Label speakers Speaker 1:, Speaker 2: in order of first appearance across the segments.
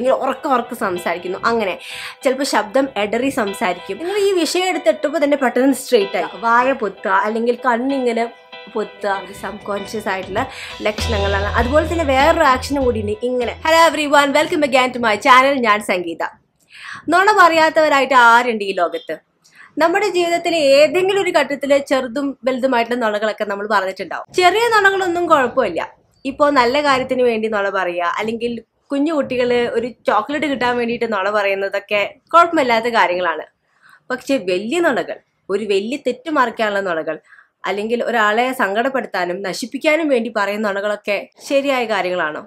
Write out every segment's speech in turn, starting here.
Speaker 1: അല്ലെങ്കിൽ ഉറക്കം ഉറക്കം സംസാരിക്കുന്നു അങ്ങനെ ചിലപ്പോൾ ശബ്ദം എടറി സംസാരിക്കും നിങ്ങൾ ഈ വിഷയം എടുത്തിട്ടപ്പോൾ തന്നെ പെട്ടെന്ന് സ്ട്രെയിറ്റ് ആയി വായ പൊത്തുക അല്ലെങ്കിൽ കണ്ണിങ്ങനെ പൊത്തുക കോൺഷ്യസ് ആയിട്ടുള്ള ലക്ഷണങ്ങളാണ് അതുപോലെ തന്നെ വേറൊരു ആക്ഷനും ഉണ്ട് ഇങ്ങനെ hello everyone welcome again to my channel ഞാൻ സംഗീത നുണ പറയാത്തവരായിട്ട് ആരുണ്ട് ഈ ലോകത്ത് നമ്മുടെ ജീവിതത്തിൽ ഏതെങ്കിലും ഒരു ഘട്ടത്തിൽ ചെറുതും വലുതുമായിട്ടുള്ള നുണകളൊക്കെ നമ്മൾ പറഞ്ഞിട്ടുണ്ടാവും ചെറിയ നുണകളൊന്നും കുഴപ്പമില്ല ഇപ്പോൾ നല്ല കാര്യത്തിന് വേണ്ടി നുള പറയുക അല്ലെങ്കിൽ കുഞ്ഞു കുട്ടികൾ ഒരു ചോക്ലേറ്റ് കിട്ടാൻ വേണ്ടിയിട്ട് നുണ പറയുന്നതൊക്കെ കുഴപ്പമില്ലാത്ത കാര്യങ്ങളാണ് പക്ഷെ വലിയ നുണകൾ ഒരു വലിയ തെറ്റ് മറിക്കാനുള്ള നുണകൾ അല്ലെങ്കിൽ ഒരാളെ സങ്കടപ്പെടുത്താനും നശിപ്പിക്കാനും വേണ്ടി പറയുന്ന നുണകളൊക്കെ ശരിയായ കാര്യങ്ങളാണോ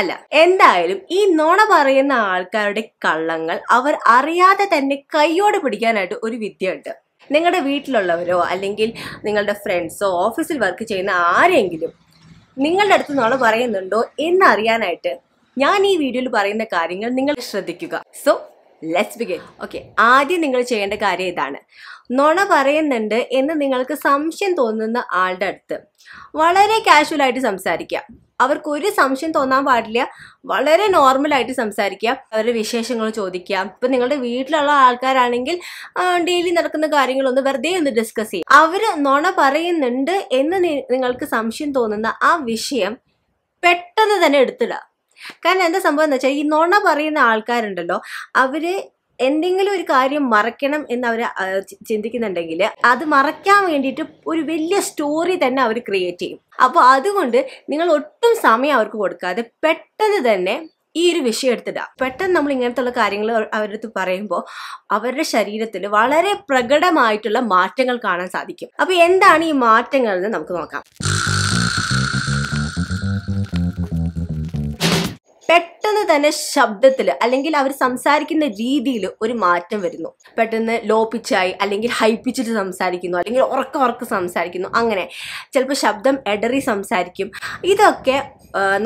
Speaker 1: അല്ല എന്തായാലും ഈ നുണ പറയുന്ന ആൾക്കാരുടെ കള്ളങ്ങൾ അവർ അറിയാതെ തന്നെ കൈയോടെ പിടിക്കാനായിട്ട് ഒരു വിദ്യയുണ്ട് നിങ്ങളുടെ വീട്ടിലുള്ളവരോ അല്ലെങ്കിൽ നിങ്ങളുടെ ഫ്രണ്ട്സോ ഓഫീസിൽ വർക്ക് ചെയ്യുന്ന ആരെങ്കിലും നിങ്ങളുടെ അടുത്ത് നുണ പറയുന്നുണ്ടോ എന്നറിയാനായിട്ട് ഞാൻ ഈ വീഡിയോയിൽ പറയുന്ന കാര്യങ്ങൾ നിങ്ങൾ ശ്രദ്ധിക്കുക സോ ലെറ്റ്സ് ബിഗിൻ ഓക്കെ ആദ്യം നിങ്ങൾ ചെയ്യേണ്ട കാര്യം ഇതാണ് നുണ പറയുന്നുണ്ട് എന്ന് നിങ്ങൾക്ക് സംശയം തോന്നുന്ന ആളുടെ അടുത്ത് വളരെ കാഷ്വൽ ആയിട്ട് സംസാരിക്കുക അവർക്ക് ഒരു സംശയം തോന്നാൻ പാടില്ല വളരെ നോർമലായിട്ട് സംസാരിക്കുക അവരുടെ വിശേഷങ്ങൾ ചോദിക്കുക ഇപ്പം നിങ്ങളുടെ വീട്ടിലുള്ള ആൾക്കാരാണെങ്കിൽ ഡെയിലി നടക്കുന്ന കാര്യങ്ങളൊന്ന് വെറുതെ ഒന്ന് ഡിസ്കസ് ചെയ്യും അവർ നുണ പറയുന്നുണ്ട് എന്ന് നിങ്ങൾക്ക് സംശയം തോന്നുന്ന ആ വിഷയം പെട്ടെന്ന് തന്നെ എടുത്തിടുക കാരണം എന്താ സംഭവം എന്ന് വെച്ചാൽ ഈ നുണ പറയുന്ന ആൾക്കാരുണ്ടല്ലോ അവര് എന്തെങ്കിലും ഒരു കാര്യം മറക്കണം എന്ന് അവർ ചിന്തിക്കുന്നുണ്ടെങ്കിൽ അത് മറയ്ക്കാൻ വേണ്ടിയിട്ട് ഒരു വലിയ സ്റ്റോറി തന്നെ അവർ ക്രിയേറ്റ് ചെയ്യും അപ്പോൾ അതുകൊണ്ട് നിങ്ങൾ ഒട്ടും സമയം അവർക്ക് കൊടുക്കാതെ പെട്ടെന്ന് തന്നെ ഈ ഒരു വിഷയം എടുത്തിടുക പെട്ടെന്ന് നമ്മൾ ഇങ്ങനത്തുള്ള കാര്യങ്ങൾ അവരടുത്ത് പറയുമ്പോൾ അവരുടെ ശരീരത്തിൽ വളരെ പ്രകടമായിട്ടുള്ള മാറ്റങ്ങൾ കാണാൻ സാധിക്കും അപ്പോൾ എന്താണ് ഈ മാറ്റങ്ങൾ എന്ന് നമുക്ക് നോക്കാം പെട്ടെന്ന് തന്നെ ശബ്ദത്തിൽ അല്ലെങ്കിൽ അവർ സംസാരിക്കുന്ന രീതിയിൽ ഒരു മാറ്റം വരുന്നു പെട്ടെന്ന് ലോ പിച്ചായി അല്ലെങ്കിൽ ഹൈ പിച്ചിട്ട് സംസാരിക്കുന്നു അല്ലെങ്കിൽ ഉറക്ക ഉറക്ക സംസാരിക്കുന്നു അങ്ങനെ ചിലപ്പോൾ ശബ്ദം എടറി സംസാരിക്കും ഇതൊക്കെ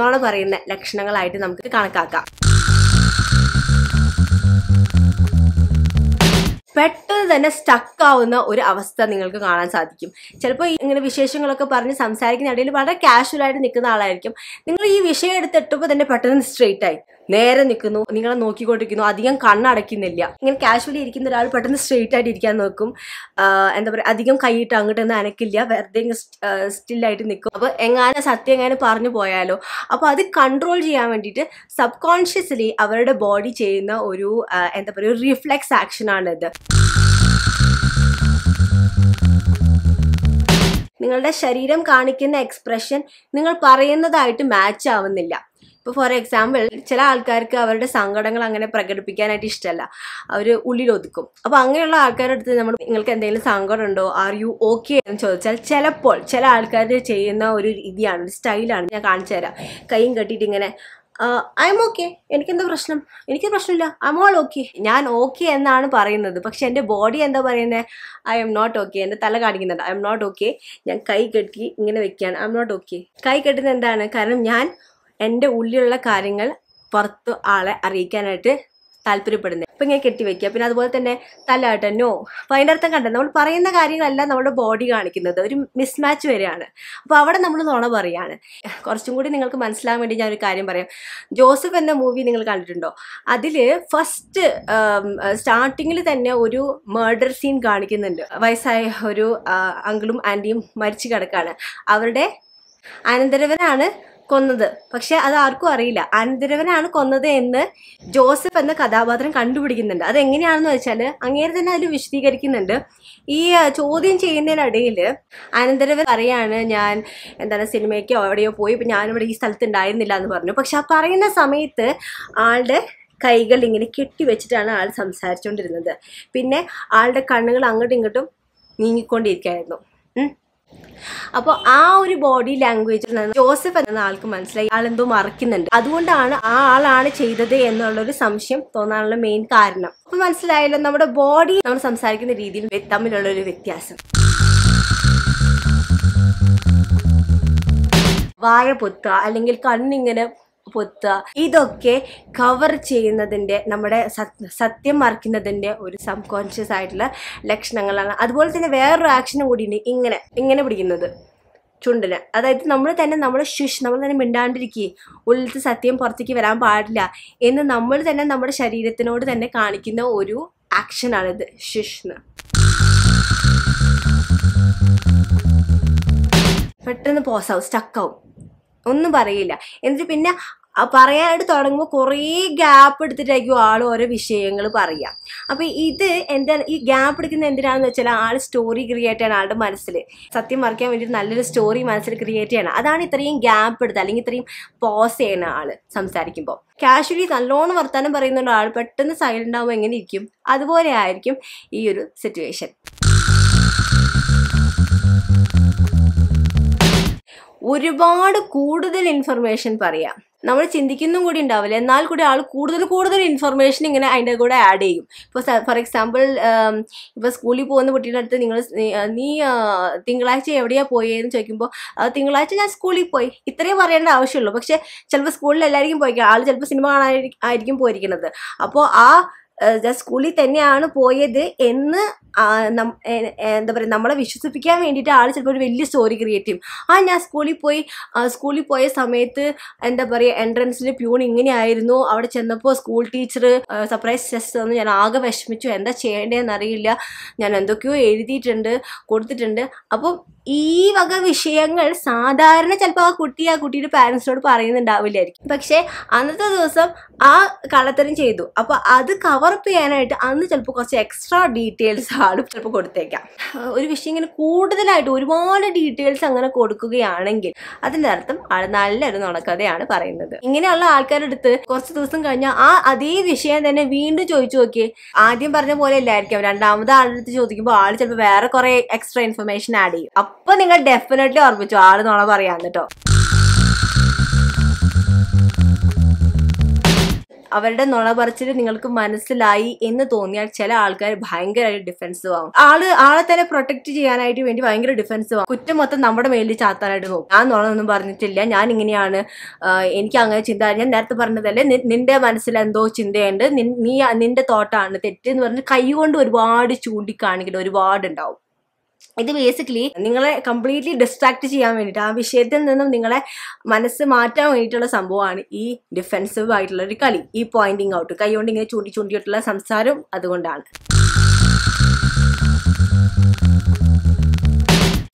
Speaker 1: നോള പറയുന്ന ലക്ഷണങ്ങളായിട്ട് നമുക്ക് കണക്കാക്കാം പെട്ടെന്ന് തന്നെ സ്റ്റക്ക് ആവുന്ന ഒരു അവസ്ഥ നിങ്ങൾക്ക് കാണാൻ സാധിക്കും ചിലപ്പോൾ ഇങ്ങനെ വിശേഷങ്ങളൊക്കെ പറഞ്ഞ് സംസാരിക്കുന്ന ഇടയിൽ വളരെ കാഷ്വലായിട്ട് നിൽക്കുന്ന ആളായിരിക്കും നിങ്ങൾ ഈ വിഷയം എടുത്തിട്ടപ്പോൾ തന്നെ പെട്ടെന്ന് സ്ട്രെയിറ്റ് ആയി നേരെ നിൽക്കുന്നു നിങ്ങളെ നോക്കിക്കൊണ്ടിരിക്കുന്നു അധികം കണ്ണടയ്ക്കുന്നില്ല ഇങ്ങനെ കാഷ്വലി ഇരിക്കുന്ന ഒരാൾ പെട്ടെന്ന് സ്ട്രെയിറ്റ് ആയിട്ട് ഇരിക്കാൻ നോക്കും എന്താ പറയുക അധികം കൈയിട്ട് അങ്ങോട്ട് ഒന്നും അനക്കില്ല വെറുതെ സ്റ്റില്ലായിട്ട് നിൽക്കും അപ്പോൾ എങ്ങാനും സത്യം എങ്ങനെ പറഞ്ഞു പോയാലോ അപ്പോൾ അത് കൺട്രോൾ ചെയ്യാൻ വേണ്ടിയിട്ട് സബ് കോൺഷ്യസ്ലി അവരുടെ ബോഡി ചെയ്യുന്ന ഒരു എന്താ പറയുക ഒരു റിഫ്ലെക്സ് ഇത് നിങ്ങളുടെ ശരീരം കാണിക്കുന്ന എക്സ്പ്രഷൻ നിങ്ങൾ പറയുന്നതായിട്ട് മാച്ച് ആവുന്നില്ല ഇപ്പോൾ ഫോർ എക്സാമ്പിൾ ചില ആൾക്കാർക്ക് അവരുടെ സങ്കടങ്ങൾ അങ്ങനെ പ്രകടിപ്പിക്കാനായിട്ട് ഇഷ്ടമല്ല അവർ ഉള്ളിലൊതുക്കും അപ്പോൾ അങ്ങനെയുള്ള ആൾക്കാരുടെ അടുത്ത് നമ്മൾ നിങ്ങൾക്ക് എന്തെങ്കിലും സങ്കടം ഉണ്ടോ ആർ യു ഓക്കെ എന്ന് ചോദിച്ചാൽ ചിലപ്പോൾ ചില ആൾക്കാർ ചെയ്യുന്ന ഒരു രീതിയാണ് ഒരു സ്റ്റൈലാണ് ഞാൻ കാണിച്ചു തരാം കൈയും കെട്ടിയിട്ട് ഇങ്ങനെ ഐ എം ഓക്കെ എനിക്കെന്താ പ്രശ്നം എനിക്ക് പ്രശ്നമില്ല ഐ എം ഓൾ ഓക്കെ ഞാൻ ഓക്കെ എന്നാണ് പറയുന്നത് പക്ഷെ എൻ്റെ ബോഡി എന്താ പറയുന്നത് ഐ എം നോട്ട് ഓക്കെ എൻ്റെ തല കാണിക്കുന്നുണ്ട് ഐ എം നോട്ട് ഓക്കെ ഞാൻ കൈ കെട്ടി ഇങ്ങനെ വെക്കുകയാണ് ഐ എം നോട്ട് ഓക്കെ കൈ കെട്ടുന്നത് എന്താണ് കാരണം ഞാൻ എൻ്റെ ഉള്ളിലുള്ള കാര്യങ്ങൾ പുറത്ത് ആളെ അറിയിക്കാനായിട്ട് താല്പര്യപ്പെടുന്നത് അപ്പം ഇങ്ങനെ കെട്ടിവെക്കുക പിന്നെ അതുപോലെ തന്നെ തലായിട്ട് നോ അപ്പം അതിൻ്റെ അർത്ഥം കണ്ടത് നമ്മൾ പറയുന്ന കാര്യങ്ങളല്ല നമ്മുടെ ബോഡി കാണിക്കുന്നത് ഒരു മിസ്മാച്ച് വരെയാണ് അപ്പോൾ അവിടെ നമ്മൾ നുണ പറയുകയാണ് കുറച്ചും കൂടി നിങ്ങൾക്ക് മനസ്സിലാകാൻ വേണ്ടി ഞാൻ ഒരു കാര്യം പറയാം ജോസഫ് എന്ന മൂവി നിങ്ങൾ കണ്ടിട്ടുണ്ടോ അതിൽ ഫസ്റ്റ് സ്റ്റാർട്ടിങ്ങിൽ തന്നെ ഒരു മേർഡർ സീൻ കാണിക്കുന്നുണ്ട് വയസ്സായ ഒരു അങ്കിളും ആൻറ്റിയും മരിച്ചു കിടക്കാണ് അവരുടെ അനന്തരവനാണ് കൊന്നത് പക്ഷെ അത് ആർക്കും അറിയില്ല അനന്തരവനാണ് കൊന്നത് എന്ന് ജോസഫ് എന്ന കഥാപാത്രം കണ്ടുപിടിക്കുന്നുണ്ട് അതെങ്ങനെയാണെന്ന് വെച്ചാൽ അങ്ങേരെ തന്നെ അതിൽ വിശദീകരിക്കുന്നുണ്ട് ഈ ചോദ്യം ചെയ്യുന്നതിനിടയിൽ അനന്തരവൻ പറയാണ് ഞാൻ എന്താണ് സിനിമയ്ക്കോ എവിടെയോ പോയി ഇപ്പം ഞാനിവിടെ ഈ സ്ഥലത്ത് ഉണ്ടായിരുന്നില്ല എന്ന് പറഞ്ഞു പക്ഷെ ആ പറയുന്ന സമയത്ത് ആളുടെ കൈകൾ ഇങ്ങനെ കെട്ടി വെച്ചിട്ടാണ് ആൾ സംസാരിച്ചുകൊണ്ടിരുന്നത് പിന്നെ ആളുടെ കണ്ണുകൾ അങ്ങോട്ടും ഇങ്ങോട്ടും നീങ്ങിക്കൊണ്ടിരിക്കുകയായിരുന്നു അപ്പോൾ ആ ഒരു ബോഡി ലാംഗ്വേജിൽ നിന്ന് ജോസഫ് എന്ന ആൾക്ക് മനസ്സിലായി ആളെന്തോ മറക്കുന്നുണ്ട് അതുകൊണ്ടാണ് ആ ആളാണ് ചെയ്തത് എന്നുള്ളൊരു സംശയം തോന്നാനുള്ള മെയിൻ കാരണം അപ്പോൾ മനസ്സിലായല്ലോ നമ്മുടെ ബോഡി നമ്മൾ സംസാരിക്കുന്ന രീതിയിൽ തമ്മിലുള്ള ഒരു വ്യത്യാസം വായ പൊത്തുക അല്ലെങ്കിൽ കണ്ണിങ്ങനെ പൊത്തുക ഇതൊക്കെ കവർ ചെയ്യുന്നതിൻ്റെ നമ്മുടെ സത്യം മറിക്കുന്നതിൻ്റെ ഒരു കോൺഷ്യസ് ആയിട്ടുള്ള ലക്ഷണങ്ങളാണ് അതുപോലെ തന്നെ വേറൊരു ആക്ഷനും കൂടിയുണ്ട് ഇങ്ങനെ ഇങ്ങനെ പിടിക്കുന്നത് ചുണ്ടിന് അതായത് നമ്മൾ തന്നെ നമ്മുടെ ശുഷ് നമ്മൾ തന്നെ മിണ്ടാണ്ടിരിക്കുക ഉള്ളിലത്തെ സത്യം പുറത്തേക്ക് വരാൻ പാടില്ല എന്ന് നമ്മൾ തന്നെ നമ്മുടെ ശരീരത്തിനോട് തന്നെ കാണിക്കുന്ന ഒരു ആക്ഷനാണിത് ശുഷ് പെട്ടെന്ന് പോസാവും സ്റ്റക്കാവും ഒന്നും പറയില്ല എന്നിട്ട് പിന്നെ ആ പറയാനായിട്ട് തുടങ്ങുമ്പോൾ കുറേ ഗ്യാപ്പ് എടുത്തിട്ടായിരിക്കും ആൾ ഓരോ വിഷയങ്ങൾ പറയുക അപ്പോൾ ഇത് എന്താ ഈ ഗ്യാപ്പ് എടുക്കുന്ന എന്തിനാണെന്ന് വെച്ചാൽ ആൾ സ്റ്റോറി ക്രിയേറ്റ് ചെയ്യണം ആളുടെ മനസ്സിൽ സത്യം മറിക്കാൻ വേണ്ടിയിട്ട് നല്ലൊരു സ്റ്റോറി മനസ്സിൽ ക്രിയേറ്റ് ചെയ്യണം അതാണ് ഇത്രയും ഗ്യാപ്പ് എടുത്ത് അല്ലെങ്കിൽ ഇത്രയും പോസ് ചെയ്യണ ആൾ സംസാരിക്കുമ്പോൾ കാഷ്വലി നല്ലോണം വർത്താനം പറയുന്നുണ്ട് ആൾ പെട്ടെന്ന് സൈലൻ്റ് ആകുമ്പോൾ എങ്ങനെ ഇരിക്കും അതുപോലെ ആയിരിക്കും ഈ ഒരു സിറ്റുവേഷൻ ഒരുപാട് കൂടുതൽ ഇൻഫർമേഷൻ പറയാം നമ്മൾ ചിന്തിക്കുന്നും കൂടി ഉണ്ടാവില്ല എന്നാൽ കൂടി ആൾ കൂടുതൽ കൂടുതൽ ഇൻഫർമേഷൻ ഇങ്ങനെ അതിൻ്റെ കൂടെ ആഡ് ചെയ്യും ഇപ്പോൾ ഫോർ എക്സാമ്പിൾ ഇപ്പോൾ സ്കൂളിൽ പോകുന്ന കുട്ടിയുടെ അടുത്ത് നിങ്ങൾ നീ തിങ്കളാഴ്ച എവിടെയാ പോയെന്ന് ചോദിക്കുമ്പോൾ തിങ്കളാഴ്ച ഞാൻ സ്കൂളിൽ പോയി ഇത്രയും പറയേണ്ട ആവശ്യമുള്ളൂ പക്ഷേ ചിലപ്പോൾ സ്കൂളിൽ എല്ലാവർക്കും പോയിരിക്കും ആൾ ചിലപ്പോൾ സിനിമ കാണാനായിരിക്കും പോയിരിക്കുന്നത് അപ്പോൾ ആ സ്കൂളിൽ തന്നെയാണ് പോയത് എന്ന് എന്താ പറയുക നമ്മളെ വിശ്വസിപ്പിക്കാൻ വേണ്ടിയിട്ട് ആൾ ചിലപ്പോൾ ഒരു വലിയ സ്റ്റോറി ക്രിയേറ്റ് ചെയ്യും ആ ഞാൻ സ്കൂളിൽ പോയി സ്കൂളിൽ പോയ സമയത്ത് എന്താ പറയുക എൻട്രൻസിൽ പ്യൂൺ ഇങ്ങനെയായിരുന്നു അവിടെ ചെന്നപ്പോൾ സ്കൂൾ ടീച്ചർ സർപ്രൈസ് ടെസ്റ്റ് തന്നു ഞാൻ ആകെ വിഷമിച്ചു എന്താ ചെയ്യേണ്ടതെന്ന് അറിയില്ല ഞാൻ എന്തൊക്കെയോ എഴുതിയിട്ടുണ്ട് കൊടുത്തിട്ടുണ്ട് അപ്പം ഈ വക വിഷയങ്ങൾ സാധാരണ ചിലപ്പോൾ ആ കുട്ടി ആ കുട്ടിയുടെ പാരൻസിനോട് പറയുന്നുണ്ടാവില്ലായിരിക്കും പക്ഷേ അന്നത്തെ ദിവസം ആ കള്ളത്തരം ചെയ്തു അപ്പോൾ അത് കവർ കവറപ്പ് ചെയ്യാനായിട്ട് അന്ന് ചിലപ്പോൾ കുറച്ച് എക്സ്ട്രാ ഡീറ്റെയിൽസ് ആണ് ചിലപ്പോൾ കൊടുത്തേക്കാം ഒരു വിഷയം ഇങ്ങനെ കൂടുതലായിട്ട് ഒരുപാട് ഡീറ്റെയിൽസ് അങ്ങനെ കൊടുക്കുകയാണെങ്കിൽ അതിൻ്റെ അർത്ഥം ആൾ നല്ലൊരു നടക്കഥയാണ് പറയുന്നത് ഇങ്ങനെയുള്ള ആൾക്കാരുടെ അടുത്ത് കുറച്ച് ദിവസം കഴിഞ്ഞാൽ ആ അതേ വിഷയം തന്നെ വീണ്ടും ചോദിച്ചു നോക്കി ആദ്യം പറഞ്ഞ പോലെ അല്ലായിരിക്കും രണ്ടാമത് ആളുടെ അടുത്ത് ചോദിക്കുമ്പോൾ ആൾ ചിലപ്പോൾ വേറെ കുറേ എക്സ്ട്രാ ഇൻഫർമേഷൻ ആഡ് ചെയ്യും അപ്പൊ നിങ്ങൾ ഡെഫിനറ്റ്ലി ഓർമ്മിച്ചു ആൾ നുണ പറയാൻ കേട്ടോ അവരുടെ നുണ പറച്ചിൽ നിങ്ങൾക്ക് മനസ്സിലായി എന്ന് തോന്നിയാൽ ചില ആൾക്കാർ ഭയങ്കരമായിട്ട് ഡിഫെൻസീവ് ആവും ആള് ആളെ തന്നെ പ്രൊട്ടക്ട് ചെയ്യാനായിട്ട് വേണ്ടി ഭയങ്കര ഡിഫെൻസീവ് ആവും കുറ്റം മൊത്തം നമ്മുടെ മേലിൽ ചാത്താനായിട്ട് നോക്കും ഞാൻ നുണൊന്നും പറഞ്ഞിട്ടില്ല ഞാൻ ഇങ്ങനെയാണ് എനിക്ക് അങ്ങനെ ചിന്ത ഞാൻ നേരത്തെ പറഞ്ഞതല്ലേ നിന്റെ മനസ്സിൽ എന്തോ ചിന്തയുണ്ട് നീ നിന്റെ തോട്ടാണ് തെറ്റ് എന്ന് പറഞ്ഞ് കൈ കൊണ്ട് ഒരുപാട് ഒരുപാട് ഉണ്ടാവും ഇത് ബേസിക്കലി നിങ്ങളെ കംപ്ലീറ്റ്ലി ഡിസ്ട്രാക്ട് ചെയ്യാൻ വേണ്ടിയിട്ട് ആ വിഷയത്തിൽ നിന്നും നിങ്ങളെ മനസ്സ് മാറ്റാൻ വേണ്ടിയിട്ടുള്ള സംഭവമാണ് ഈ ഡിഫെൻസീവ് ആയിട്ടുള്ള ഒരു കളി ഈ പോയിന്റിങ് ഔട്ട് കൈകൊണ്ട് ഇങ്ങനെ ചൂണ്ടി ചൂണ്ടിയിട്ടുള്ള സംസാരം അതുകൊണ്ടാണ്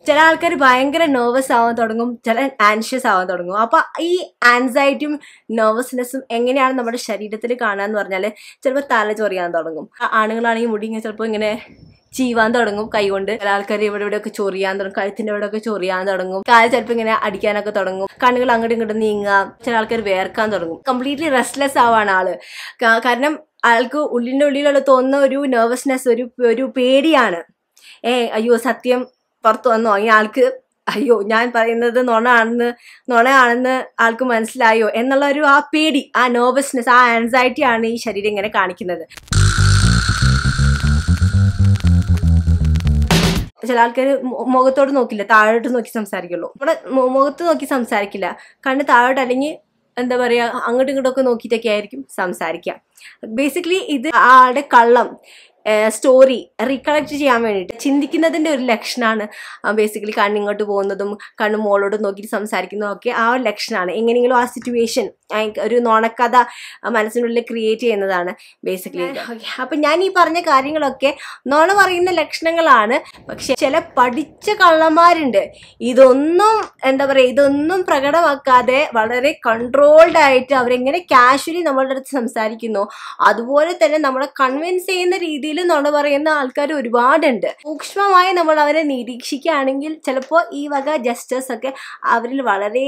Speaker 1: ചില ആൾക്കാർ ഭയങ്കര നെർവസ് ആവാൻ തുടങ്ങും ചില ആൻഷ്യസ് ആവാൻ തുടങ്ങും അപ്പോൾ ഈ ആൻസൈറ്റിയും നെർവസ്നെസ്സും എങ്ങനെയാണ് നമ്മുടെ ശരീരത്തിൽ കാണാന്ന് പറഞ്ഞാൽ ചിലപ്പോൾ തല ചൊറിയാൻ തുടങ്ങും ആണുങ്ങളാണെങ്കിൽ മുടി ഇങ്ങനെ ചിലപ്പോൾ ഇങ്ങനെ ചീവാൻ തുടങ്ങും കൈകൊണ്ട് ചില ആൾക്കാർ ഇവിടെ ഒക്കെ ചൊറിയാൻ തുടങ്ങും കഴുത്തിന്റെ ഒക്കെ ചൊറിയാൻ തുടങ്ങും കാല് ചിലപ്പോൾ ഇങ്ങനെ അടിക്കാനൊക്കെ തുടങ്ങും കണ്ണുകൾ അങ്ങോട്ടും ഇങ്ങോട്ട് നീങ്ങാം ചില ആൾക്കാർ വേർക്കാൻ തുടങ്ങും കംപ്ലീറ്റ്ലി റെസ്റ്റ്ലെസ് ആവാണ് ആള് കാരണം ആൾക്ക് ഉള്ളിൻ്റെ ഉള്ളിലുള്ള തോന്നുന്ന ഒരു നെർവസ്നെസ് ഒരു ഒരു പേടിയാണ് ഏ അയ്യോ സത്യം പുറത്തു വന്നോ ഈ ആൾക്ക് അയ്യോ ഞാൻ പറയുന്നത് നുണയാണെന്ന് നുണയാണെന്ന് ആൾക്ക് മനസ്സിലായോ എന്നുള്ള ഒരു ആ പേടി ആ നെർവസ്നെസ് ആ ആൻസൈറ്റി ആണ് ഈ ശരീരം ഇങ്ങനെ കാണിക്കുന്നത് ചില ആൾക്കാർ മുഖത്തോട് നോക്കില്ല താഴോട്ട് നോക്കി സംസാരിക്കുള്ളൂ നമ്മുടെ മുഖത്ത് നോക്കി സംസാരിക്കില്ല കണ്ണ് താഴോട്ട് അല്ലെങ്കിൽ എന്താ പറയുക അങ്ങോട്ടും ഇങ്ങോട്ടൊക്കെ നോക്കിയിട്ടൊക്കെ ആയിരിക്കും സംസാരിക്കുക ബേസിക്കലി ഇത് ആളുടെ കള്ളം സ്റ്റോറി റീകളക്ട് ചെയ്യാൻ വേണ്ടിയിട്ട് ചിന്തിക്കുന്നതിൻ്റെ ഒരു ലക്ഷണമാണ് ബേസിക്കലി കണ്ണിങ്ങോട്ട് പോകുന്നതും കണ്ണു മോളോട് നോക്കിയിട്ട് സംസാരിക്കുന്നതും ഒക്കെ ആ ഒരു ലക്ഷണമാണ് എങ്ങനെയെങ്കിലും ആ സിറ്റുവേഷൻ ഒരു നോണക്കഥ മനസ്സിനുള്ളിൽ ക്രിയേറ്റ് ചെയ്യുന്നതാണ് ബേസിക്കലി അപ്പം ഞാൻ ഈ പറഞ്ഞ കാര്യങ്ങളൊക്കെ നോണ പറയുന്ന ലക്ഷണങ്ങളാണ് പക്ഷെ ചില പഠിച്ച കള്ളന്മാരുണ്ട് ഇതൊന്നും എന്താ പറയുക ഇതൊന്നും പ്രകടമാക്കാതെ വളരെ കൺട്രോൾഡ് ആയിട്ട് അവരെങ്ങനെ കാഷ്വലി നമ്മളുടെ അടുത്ത് സംസാരിക്കുന്നു അതുപോലെ തന്നെ നമ്മളെ കൺവിൻസ് ചെയ്യുന്ന രീതിയിൽ സൈഡിൽ പറയുന്ന ആൾക്കാർ ഒരുപാടുണ്ട് സൂക്ഷ്മമായി നമ്മൾ അവരെ നിരീക്ഷിക്കുകയാണെങ്കിൽ ചിലപ്പോൾ ഈ വക ജസ്റ്റേഴ്സ് ഒക്കെ അവരിൽ വളരെ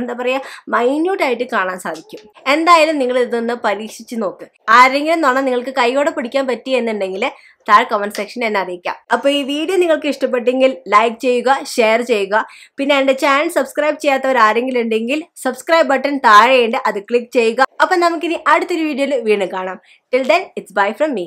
Speaker 1: എന്താ പറയുക മൈന്യൂട്ടായിട്ട് കാണാൻ സാധിക്കും എന്തായാലും നിങ്ങൾ ഇതൊന്ന് പരീക്ഷിച്ച് നോക്ക് ആരെങ്കിലും നുണ നിങ്ങൾക്ക് കൈയോടെ പിടിക്കാൻ പറ്റി എന്നുണ്ടെങ്കിൽ താഴെ കമന്റ് സെക്ഷനിൽ എന്നെ അറിയിക്കാം അപ്പോൾ ഈ വീഡിയോ നിങ്ങൾക്ക് ഇഷ്ടപ്പെട്ടെങ്കിൽ ലൈക്ക് ചെയ്യുക ഷെയർ ചെയ്യുക പിന്നെ എൻ്റെ ചാനൽ സബ്സ്ക്രൈബ് ചെയ്യാത്തവർ ആരെങ്കിലും ഉണ്ടെങ്കിൽ സബ്സ്ക്രൈബ് ബട്ടൺ താഴെയുണ്ട് അത് ക്ലിക്ക് ചെയ്യുക അപ്പം നമുക്കിനി അടുത്തൊരു വീഡിയോയിൽ വീണ്ടും കാണാം till then it's bye from me